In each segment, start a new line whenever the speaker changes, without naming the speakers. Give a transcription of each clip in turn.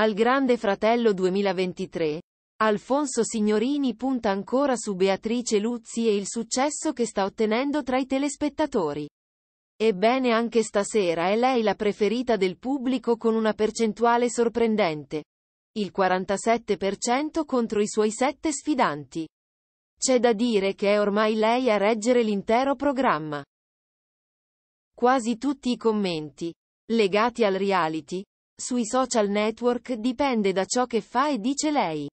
Al Grande Fratello 2023, Alfonso Signorini punta ancora su Beatrice Luzzi e il successo che sta ottenendo tra i telespettatori. Ebbene anche stasera è lei la preferita del pubblico con una percentuale sorprendente. Il 47% contro i suoi sette sfidanti. C'è da dire che è ormai lei a reggere l'intero programma. Quasi tutti i commenti legati al reality sui social network dipende da ciò che fa e dice lei.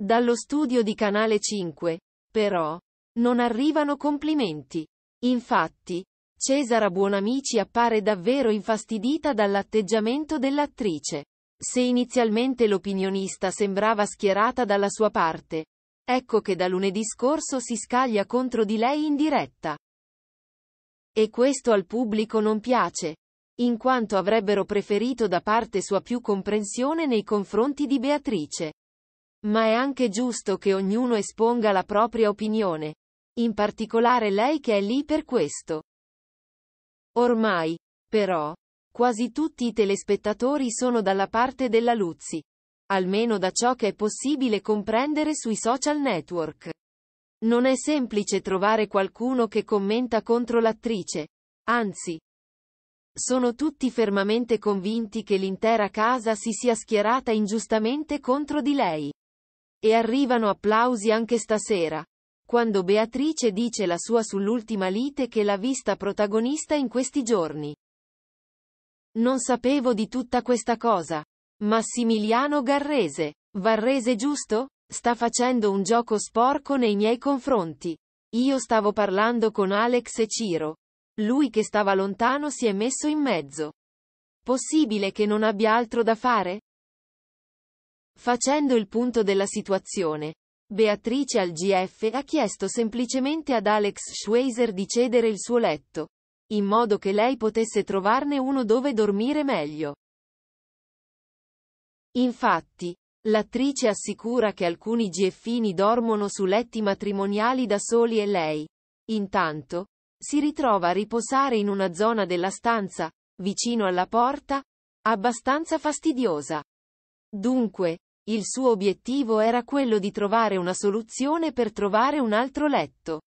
Dallo studio di Canale 5, però, non arrivano complimenti. Infatti, Cesara Buonamici appare davvero infastidita dall'atteggiamento dell'attrice. Se inizialmente l'opinionista sembrava schierata dalla sua parte, ecco che da lunedì scorso si scaglia contro di lei in diretta. E questo al pubblico non piace in quanto avrebbero preferito da parte sua più comprensione nei confronti di Beatrice. Ma è anche giusto che ognuno esponga la propria opinione, in particolare lei che è lì per questo. Ormai, però, quasi tutti i telespettatori sono dalla parte della Luzzi, almeno da ciò che è possibile comprendere sui social network. Non è semplice trovare qualcuno che commenta contro l'attrice, anzi, sono tutti fermamente convinti che l'intera casa si sia schierata ingiustamente contro di lei. E arrivano applausi anche stasera. Quando Beatrice dice la sua sull'ultima lite che l'ha vista protagonista in questi giorni. Non sapevo di tutta questa cosa. Massimiliano Garrese. Varrese giusto? Sta facendo un gioco sporco nei miei confronti. Io stavo parlando con Alex e Ciro. Lui che stava lontano si è messo in mezzo. Possibile che non abbia altro da fare? Facendo il punto della situazione, Beatrice al GF ha chiesto semplicemente ad Alex Schweizer di cedere il suo letto, in modo che lei potesse trovarne uno dove dormire meglio. Infatti, l'attrice assicura che alcuni GFini dormono su letti matrimoniali da soli e lei, intanto, si ritrova a riposare in una zona della stanza, vicino alla porta, abbastanza fastidiosa. Dunque, il suo obiettivo era quello di trovare una soluzione per trovare un altro letto.